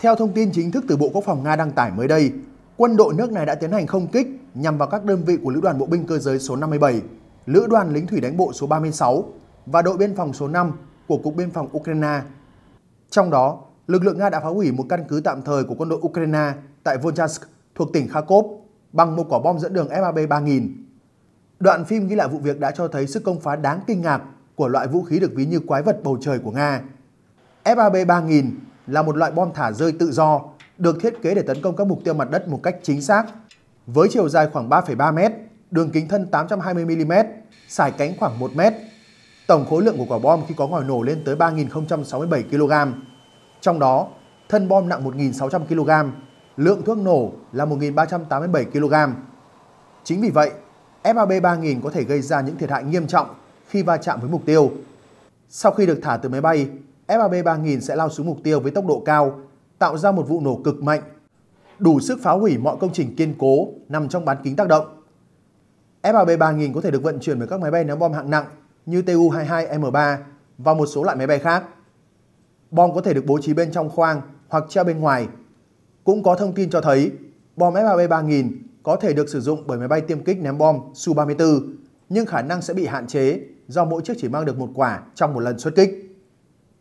Theo thông tin chính thức từ Bộ Quốc phòng Nga đăng tải mới đây, quân đội nước này đã tiến hành không kích nhằm vào các đơn vị của Lữ đoàn Bộ binh cơ giới số 57, Lữ đoàn lính thủy đánh bộ số 36 và đội biên phòng số 5 của Cục Biên phòng Ukraine. Trong đó, lực lượng Nga đã phá hủy một căn cứ tạm thời của quân đội Ukraine tại Volchansk thuộc tỉnh Kharkov bằng một quả bom dẫn đường FAB 3000. Đoạn phim ghi lại vụ việc đã cho thấy sức công phá đáng kinh ngạc của loại vũ khí được ví như quái vật bầu trời của Nga. FAB 3000 là một loại bom thả rơi tự do, được thiết kế để tấn công các mục tiêu mặt đất một cách chính xác. Với chiều dài khoảng 3,3 m, đường kính thân 820 mm, sải cánh khoảng 1 m. Tổng khối lượng của quả bom khi có ngòi nổ lên tới 3.067 kg. Trong đó, thân bom nặng 1.600 kg, lượng thuốc nổ là 1.387 kg. Chính vì vậy, FAB 3000 có thể gây ra những thiệt hại nghiêm trọng khi va chạm với mục tiêu. Sau khi được thả từ máy bay, FAB 3000 sẽ lao xuống mục tiêu với tốc độ cao, tạo ra một vụ nổ cực mạnh, đủ sức phá hủy mọi công trình kiên cố nằm trong bán kính tác động. FAB 3000 có thể được vận chuyển bởi các máy bay ném bom hạng nặng như Tu-22M3 và một số loại máy bay khác. Bom có thể được bố trí bên trong khoang hoặc treo bên ngoài. Cũng có thông tin cho thấy bom FAB 3000 có thể được sử dụng bởi máy bay tiêm kích ném bom Su-34, nhưng khả năng sẽ bị hạn chế do mỗi chiếc chỉ mang được một quả trong một lần xuất kích.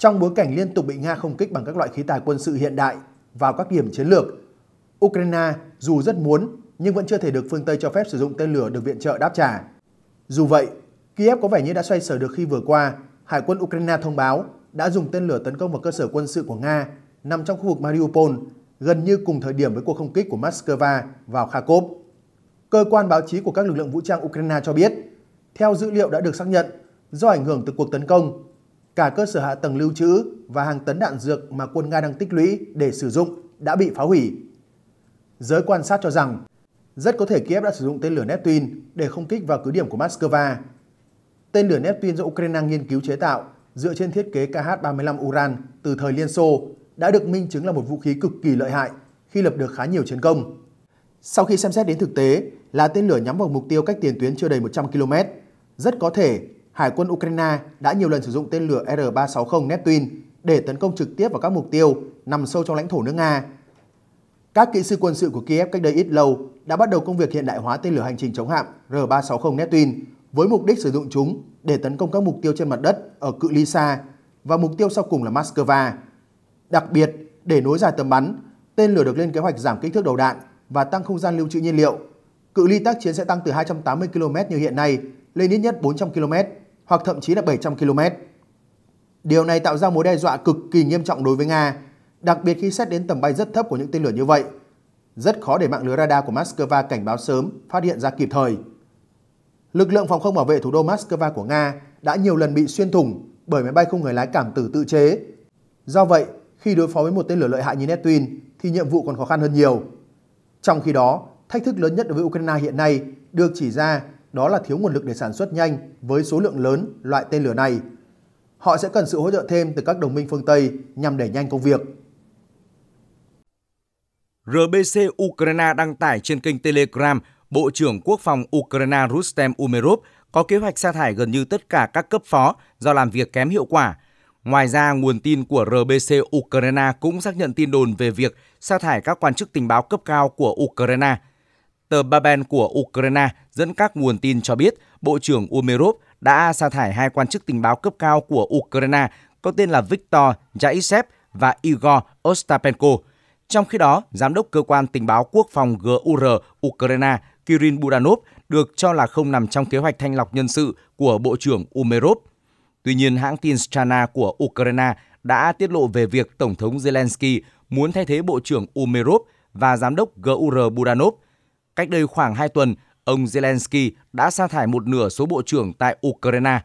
Trong bối cảnh liên tục bị Nga không kích bằng các loại khí tài quân sự hiện đại vào các điểm chiến lược, Ukraine dù rất muốn nhưng vẫn chưa thể được phương Tây cho phép sử dụng tên lửa được viện trợ đáp trả. Dù vậy, Kiev có vẻ như đã xoay sở được khi vừa qua, Hải quân Ukraine thông báo đã dùng tên lửa tấn công vào cơ sở quân sự của Nga nằm trong khu vực Mariupol, gần như cùng thời điểm với cuộc không kích của Moscow vào Kharkov. Cơ quan báo chí của các lực lượng vũ trang Ukraine cho biết, theo dữ liệu đã được xác nhận, do ảnh hưởng từ cuộc tấn công, cả cơ sở hạ tầng lưu trữ và hàng tấn đạn dược mà quân Nga đang tích lũy để sử dụng đã bị phá hủy. Giới quan sát cho rằng, rất có thể Kiev đã sử dụng tên lửa Neptune để không kích vào cứ điểm của Moscow. Tên lửa Neptune do Ukraine nghiên cứu chế tạo dựa trên thiết kế KH-35 Uran từ thời Liên Xô đã được minh chứng là một vũ khí cực kỳ lợi hại khi lập được khá nhiều chiến công. Sau khi xem xét đến thực tế là tên lửa nhắm vào mục tiêu cách tiền tuyến chưa đầy 100 km, rất có thể Hải quân Ukraine đã nhiều lần sử dụng tên lửa R-360 Neptune để tấn công trực tiếp vào các mục tiêu nằm sâu trong lãnh thổ nước Nga. Các kỹ sư quân sự của Kiev cách đây ít lâu đã bắt đầu công việc hiện đại hóa tên lửa hành trình chống hạm R-360 Neptune với mục đích sử dụng chúng để tấn công các mục tiêu trên mặt đất ở cự ly xa và mục tiêu sau cùng là Moscow. Đặc biệt, để nối dài tầm bắn, tên lửa được lên kế hoạch giảm kích thước đầu đạn và tăng không gian lưu trữ nhiên liệu. Cự ly tác chiến sẽ tăng từ 280 km như hiện nay lên ít nhất 400 km hoặc thậm chí là 700 km. Điều này tạo ra mối đe dọa cực kỳ nghiêm trọng đối với Nga, đặc biệt khi xét đến tầm bay rất thấp của những tên lửa như vậy. Rất khó để mạng lưới radar của Moscow cảnh báo sớm, phát hiện ra kịp thời. Lực lượng phòng không bảo vệ thủ đô Moscow của Nga đã nhiều lần bị xuyên thủng bởi máy bay không người lái cảm tử tự chế. Do vậy, khi đối phó với một tên lửa lợi hại như Neptune thì nhiệm vụ còn khó khăn hơn nhiều. Trong khi đó, thách thức lớn nhất đối với Ukraine hiện nay được chỉ ra đó là thiếu nguồn lực để sản xuất nhanh với số lượng lớn loại tên lửa này. Họ sẽ cần sự hỗ trợ thêm từ các đồng minh phương Tây nhằm đẩy nhanh công việc. RBC Ukraine đăng tải trên kênh Telegram, Bộ trưởng Quốc phòng Ukraine Rustem Umerov có kế hoạch sa thải gần như tất cả các cấp phó do làm việc kém hiệu quả. Ngoài ra, nguồn tin của RBC Ukraine cũng xác nhận tin đồn về việc sa thải các quan chức tình báo cấp cao của Ukraine – Tờ Baben của Ukraine dẫn các nguồn tin cho biết Bộ trưởng Umerov đã sa thải hai quan chức tình báo cấp cao của Ukraine có tên là Viktor Yaitsev và Igor Ostapenko. Trong khi đó, Giám đốc Cơ quan Tình báo Quốc phòng GUR Ukraine Kirin Budanov được cho là không nằm trong kế hoạch thanh lọc nhân sự của Bộ trưởng Umerov. Tuy nhiên, hãng tin Strana của Ukraine đã tiết lộ về việc Tổng thống Zelensky muốn thay thế Bộ trưởng Umerov và Giám đốc GUR Budanov – Cách đây khoảng 2 tuần, ông Zelensky đã sa thải một nửa số bộ trưởng tại Ukraine.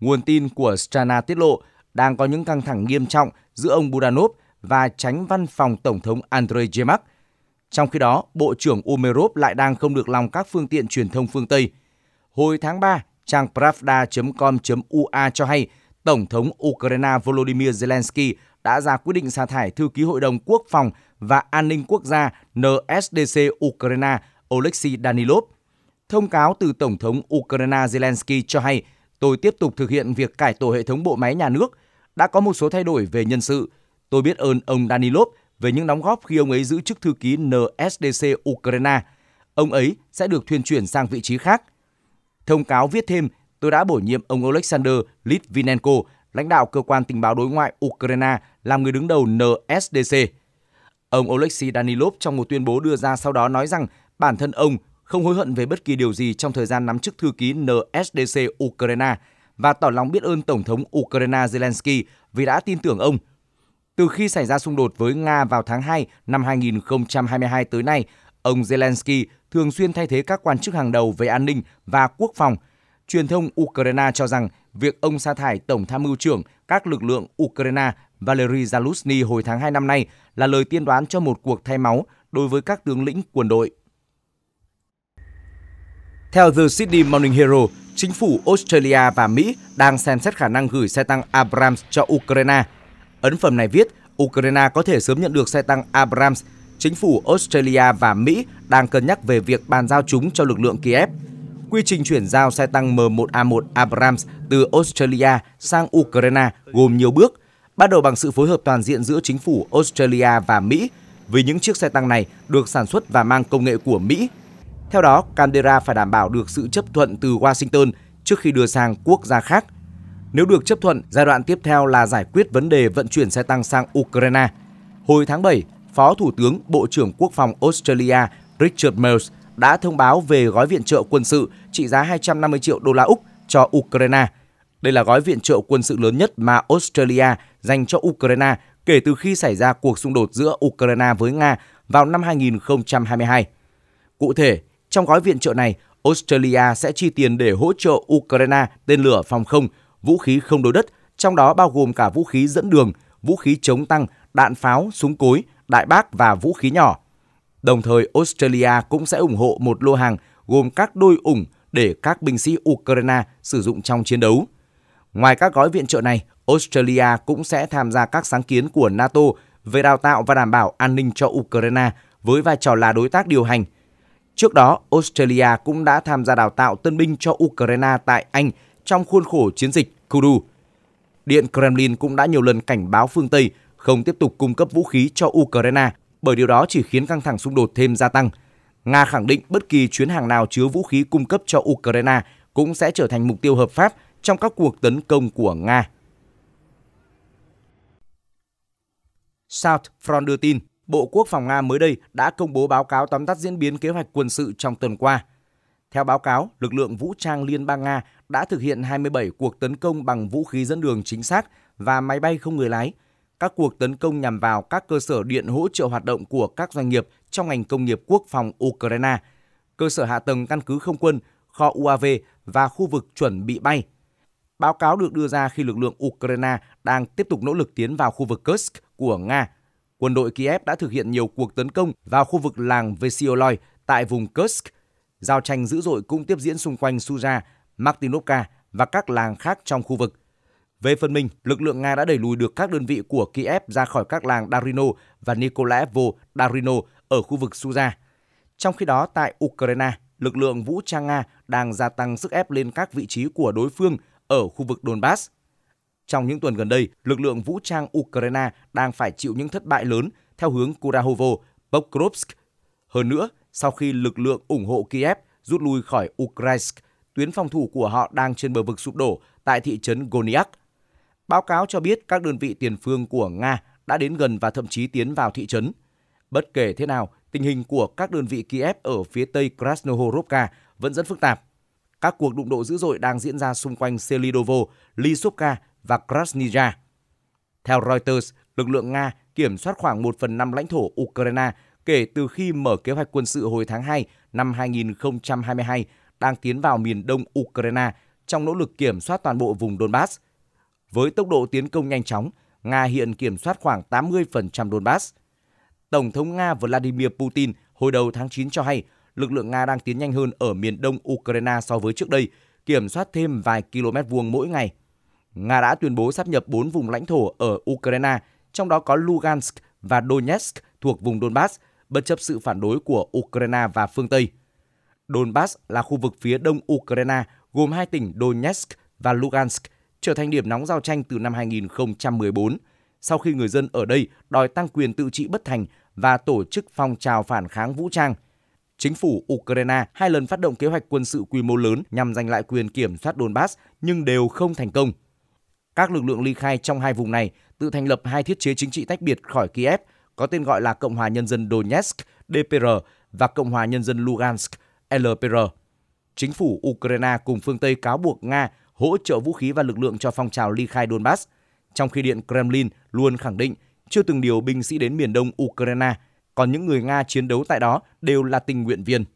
Nguồn tin của Strana tiết lộ đang có những căng thẳng nghiêm trọng giữa ông Budanov và tránh văn phòng Tổng thống Andrei Yemak. Trong khi đó, Bộ trưởng Umerov lại đang không được lòng các phương tiện truyền thông phương Tây. Hồi tháng 3, trang pravda.com.ua cho hay Tổng thống Ukraine Volodymyr Zelensky đã ra quyết định sa thải thư ký Hội đồng Quốc phòng và An ninh Quốc gia NSDC Ukraine Oleksiy Danilov. Thông cáo từ Tổng thống Ukraine Zelensky cho hay, tôi tiếp tục thực hiện việc cải tổ hệ thống bộ máy nhà nước, đã có một số thay đổi về nhân sự. Tôi biết ơn ông Danilov về những đóng góp khi ông ấy giữ chức thư ký NSDC Ukraine. Ông ấy sẽ được thuyên chuyển sang vị trí khác. Thông cáo viết thêm, tôi đã bổ nhiệm ông Alexander Litvinenko, lãnh đạo cơ quan tình báo đối ngoại Ukraine, làm người đứng đầu NSDC. Ông Oleksiy Danilov trong một tuyên bố đưa ra sau đó nói rằng bản thân ông không hối hận về bất kỳ điều gì trong thời gian nắm chức thư ký NSDC Ukraine và tỏ lòng biết ơn Tổng thống Ukraine Zelensky vì đã tin tưởng ông. Từ khi xảy ra xung đột với Nga vào tháng 2 năm 2022 tới nay, ông Zelensky thường xuyên thay thế các quan chức hàng đầu về an ninh và quốc phòng. Truyền thông Ukraine cho rằng việc ông sa thải Tổng tham mưu trưởng các lực lượng Ukraine Valery Zaluzny hồi tháng 2 năm nay là lời tiên đoán cho một cuộc thay máu đối với các tướng lĩnh quân đội. Theo The Sydney Morning Herald, chính phủ Australia và Mỹ đang xem xét khả năng gửi xe tăng Abrams cho Ukraine. Ấn phẩm này viết, Ukraine có thể sớm nhận được xe tăng Abrams. Chính phủ Australia và Mỹ đang cân nhắc về việc bàn giao chúng cho lực lượng Kiev. Quy trình chuyển giao xe tăng M1A1 Abrams từ Australia sang Ukraine gồm nhiều bước, bắt đầu bằng sự phối hợp toàn diện giữa chính phủ Australia và Mỹ, vì những chiếc xe tăng này được sản xuất và mang công nghệ của Mỹ theo đó, Canberra phải đảm bảo được sự chấp thuận từ Washington trước khi đưa sang quốc gia khác. Nếu được chấp thuận, giai đoạn tiếp theo là giải quyết vấn đề vận chuyển xe tăng sang Ukraine. Hồi tháng 7, Phó Thủ tướng Bộ trưởng Quốc phòng Australia Richard Mills đã thông báo về gói viện trợ quân sự trị giá 250 triệu đô la Úc cho Ukraine. Đây là gói viện trợ quân sự lớn nhất mà Australia dành cho Ukraine kể từ khi xảy ra cuộc xung đột giữa Ukraine với Nga vào năm 2022. Cụ thể, trong gói viện trợ này, Australia sẽ chi tiền để hỗ trợ Ukraine tên lửa phòng không, vũ khí không đối đất, trong đó bao gồm cả vũ khí dẫn đường, vũ khí chống tăng, đạn pháo, súng cối, đại bác và vũ khí nhỏ. Đồng thời, Australia cũng sẽ ủng hộ một lô hàng gồm các đôi ủng để các binh sĩ Ukraine sử dụng trong chiến đấu. Ngoài các gói viện trợ này, Australia cũng sẽ tham gia các sáng kiến của NATO về đào tạo và đảm bảo an ninh cho Ukraine với vai trò là đối tác điều hành – Trước đó, Australia cũng đã tham gia đào tạo tân binh cho Ukraine tại Anh trong khuôn khổ chiến dịch Kudu. Điện Kremlin cũng đã nhiều lần cảnh báo phương Tây không tiếp tục cung cấp vũ khí cho Ukraine bởi điều đó chỉ khiến căng thẳng xung đột thêm gia tăng. Nga khẳng định bất kỳ chuyến hàng nào chứa vũ khí cung cấp cho Ukraine cũng sẽ trở thành mục tiêu hợp pháp trong các cuộc tấn công của Nga. South Front đưa tin, Bộ Quốc phòng Nga mới đây đã công bố báo cáo tóm tắt diễn biến kế hoạch quân sự trong tuần qua. Theo báo cáo, lực lượng vũ trang Liên bang Nga đã thực hiện 27 cuộc tấn công bằng vũ khí dẫn đường chính xác và máy bay không người lái. Các cuộc tấn công nhằm vào các cơ sở điện hỗ trợ hoạt động của các doanh nghiệp trong ngành công nghiệp quốc phòng Ukraine, cơ sở hạ tầng căn cứ không quân, kho UAV và khu vực chuẩn bị bay. Báo cáo được đưa ra khi lực lượng Ukraine đang tiếp tục nỗ lực tiến vào khu vực Kursk của Nga quân đội Kiev đã thực hiện nhiều cuộc tấn công vào khu vực làng Vesioloy tại vùng Kursk. Giao tranh dữ dội cũng tiếp diễn xung quanh Suza, Martinovka và các làng khác trong khu vực. Về phần mình, lực lượng Nga đã đẩy lùi được các đơn vị của Kiev ra khỏi các làng Darino và Nikolaevo Darino ở khu vực Suza. Trong khi đó, tại Ukraine, lực lượng vũ trang Nga đang gia tăng sức ép lên các vị trí của đối phương ở khu vực Donbass. Trong những tuần gần đây, lực lượng vũ trang Ukraine đang phải chịu những thất bại lớn theo hướng Kurahovo, Pokrovsk. Hơn nữa, sau khi lực lượng ủng hộ Kiev rút lui khỏi Ukraine, tuyến phòng thủ của họ đang trên bờ vực sụp đổ tại thị trấn Goniak. Báo cáo cho biết các đơn vị tiền phương của Nga đã đến gần và thậm chí tiến vào thị trấn. Bất kể thế nào, tình hình của các đơn vị Kiev ở phía tây Krasnohorovka vẫn rất phức tạp. Các cuộc đụng độ dữ dội đang diễn ra xung quanh Selidovo, Lysobka và Krasnaya. Theo Reuters, lực lượng Nga kiểm soát khoảng 1 phần 5 lãnh thổ Ukraine kể từ khi mở kế hoạch quân sự hồi tháng 2 năm 2022 đang tiến vào miền đông Ukraine trong nỗ lực kiểm soát toàn bộ vùng Donbass. Với tốc độ tiến công nhanh chóng, Nga hiện kiểm soát khoảng 80% Donbass. Tổng thống Nga Vladimir Putin hồi đầu tháng 9 cho hay lực lượng Nga đang tiến nhanh hơn ở miền đông Ukraine so với trước đây, kiểm soát thêm vài km vuông mỗi ngày. Nga đã tuyên bố sắp nhập 4 vùng lãnh thổ ở Ukraine, trong đó có Lugansk và Donetsk thuộc vùng Donbass, bất chấp sự phản đối của Ukraine và phương Tây. Donbass là khu vực phía đông Ukraine gồm hai tỉnh Donetsk và Lugansk, trở thành điểm nóng giao tranh từ năm 2014, sau khi người dân ở đây đòi tăng quyền tự trị bất thành và tổ chức phong trào phản kháng vũ trang. Chính phủ Ukraine hai lần phát động kế hoạch quân sự quy mô lớn nhằm giành lại quyền kiểm soát Donbass nhưng đều không thành công. Các lực lượng ly khai trong hai vùng này tự thành lập hai thiết chế chính trị tách biệt khỏi Kiev có tên gọi là Cộng hòa Nhân dân Donetsk DPR và Cộng hòa Nhân dân Lugansk LPR. Chính phủ Ukraine cùng phương Tây cáo buộc Nga hỗ trợ vũ khí và lực lượng cho phong trào ly khai Donbass, trong khi Điện Kremlin luôn khẳng định chưa từng điều binh sĩ đến miền đông Ukraine, còn những người Nga chiến đấu tại đó đều là tình nguyện viên.